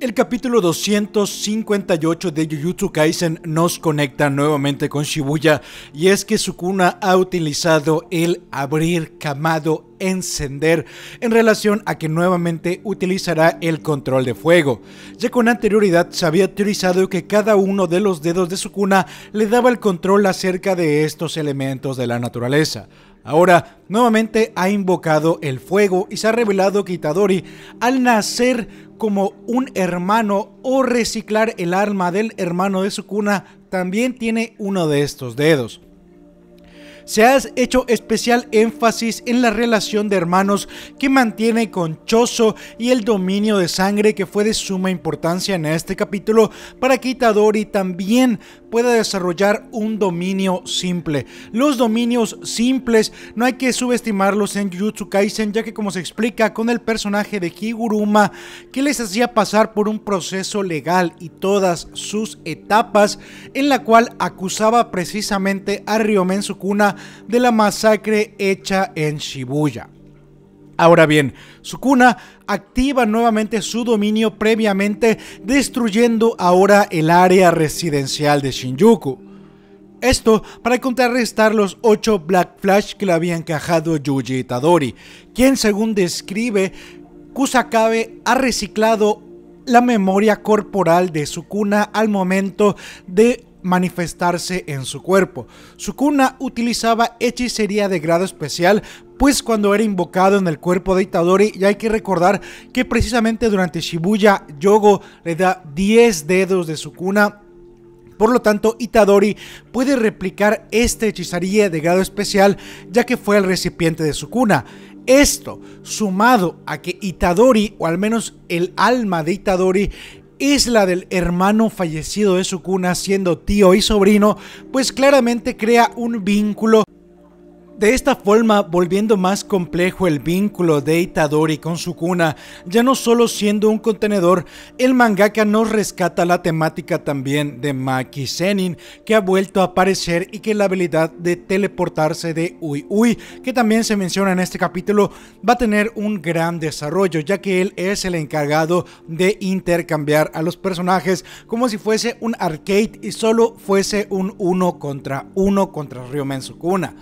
El capítulo 258 de Jujutsu Kaisen nos conecta nuevamente con Shibuya y es que Sukuna ha utilizado el abrir camado encender en relación a que nuevamente utilizará el control de fuego, ya con anterioridad se había teorizado que cada uno de los dedos de su cuna le daba el control acerca de estos elementos de la naturaleza. Ahora, nuevamente ha invocado el fuego y se ha revelado que Itadori, al nacer como un hermano o reciclar el arma del hermano de su cuna, también tiene uno de estos dedos se ha hecho especial énfasis en la relación de hermanos que mantiene con Choso y el dominio de sangre que fue de suma importancia en este capítulo para que Itadori también pueda desarrollar un dominio simple. Los dominios simples no hay que subestimarlos en Jujutsu Kaisen ya que como se explica con el personaje de Higuruma que les hacía pasar por un proceso legal y todas sus etapas en la cual acusaba precisamente a Ryomen Sukuna de la masacre hecha en Shibuya. Ahora bien, Sukuna activa nuevamente su dominio previamente destruyendo ahora el área residencial de Shinjuku. Esto para contrarrestar los 8 Black Flash que le había encajado Yuji Itadori, quien según describe, Kusakabe ha reciclado la memoria corporal de Sukuna al momento de manifestarse en su cuerpo. Sukuna utilizaba hechicería de grado especial, pues cuando era invocado en el cuerpo de Itadori, y hay que recordar que precisamente durante Shibuya, Yogo le da 10 dedos de Sukuna por lo tanto, Itadori puede replicar esta hechicería de grado especial ya que fue el recipiente de su cuna. Esto, sumado a que Itadori, o al menos el alma de Itadori, es la del hermano fallecido de su cuna siendo tío y sobrino, pues claramente crea un vínculo de esta forma, volviendo más complejo el vínculo de Itadori con su cuna, ya no solo siendo un contenedor, el mangaka nos rescata la temática también de Maki Senin, que ha vuelto a aparecer y que la habilidad de teleportarse de Ui Ui, que también se menciona en este capítulo, va a tener un gran desarrollo, ya que él es el encargado de intercambiar a los personajes como si fuese un arcade y solo fuese un uno contra uno contra Ryomen Sukuna.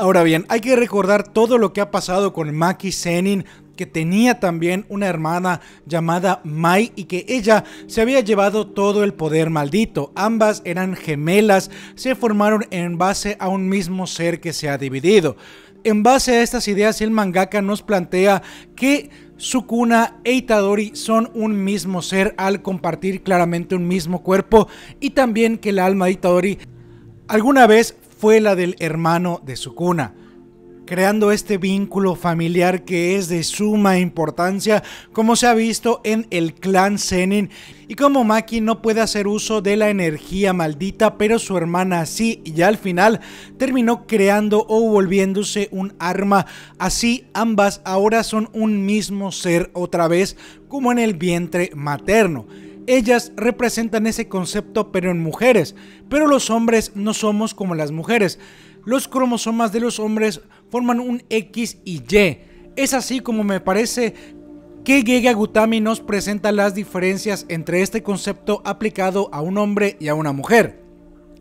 Ahora bien, hay que recordar todo lo que ha pasado con Maki Senin, que tenía también una hermana llamada Mai y que ella se había llevado todo el poder maldito. Ambas eran gemelas, se formaron en base a un mismo ser que se ha dividido. En base a estas ideas, el mangaka nos plantea que Sukuna e Itadori son un mismo ser al compartir claramente un mismo cuerpo y también que el alma de Itadori alguna vez fue la del hermano de su cuna, creando este vínculo familiar que es de suma importancia, como se ha visto en el clan Zenin, y como Maki no puede hacer uso de la energía maldita, pero su hermana sí, y al final terminó creando o volviéndose un arma, así ambas ahora son un mismo ser otra vez, como en el vientre materno. Ellas representan ese concepto pero en mujeres, pero los hombres no somos como las mujeres. Los cromosomas de los hombres forman un X y Y. Es así como me parece que Gege Gutami nos presenta las diferencias entre este concepto aplicado a un hombre y a una mujer.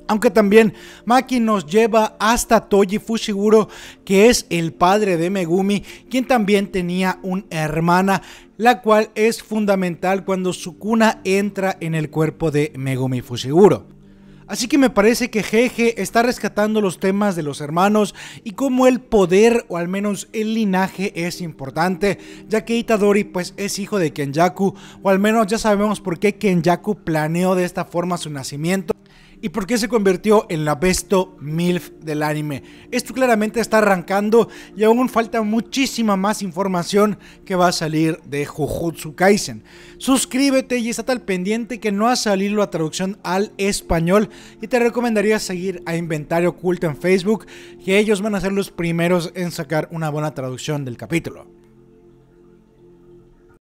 Aunque también Maki nos lleva hasta Toji Fushiguro, que es el padre de Megumi, quien también tenía una hermana, la cual es fundamental cuando Sukuna entra en el cuerpo de Megumi Fushiguro. Así que me parece que Jeje está rescatando los temas de los hermanos y cómo el poder o al menos el linaje es importante, ya que Itadori pues es hijo de Kenjaku, o al menos ya sabemos por qué Kenjaku planeó de esta forma su nacimiento, y por qué se convirtió en la besto MILF del anime. Esto claramente está arrancando y aún falta muchísima más información que va a salir de Jujutsu Kaisen. Suscríbete y está tal pendiente que no ha salido la traducción al español y te recomendaría seguir a Inventario Oculto en Facebook que ellos van a ser los primeros en sacar una buena traducción del capítulo.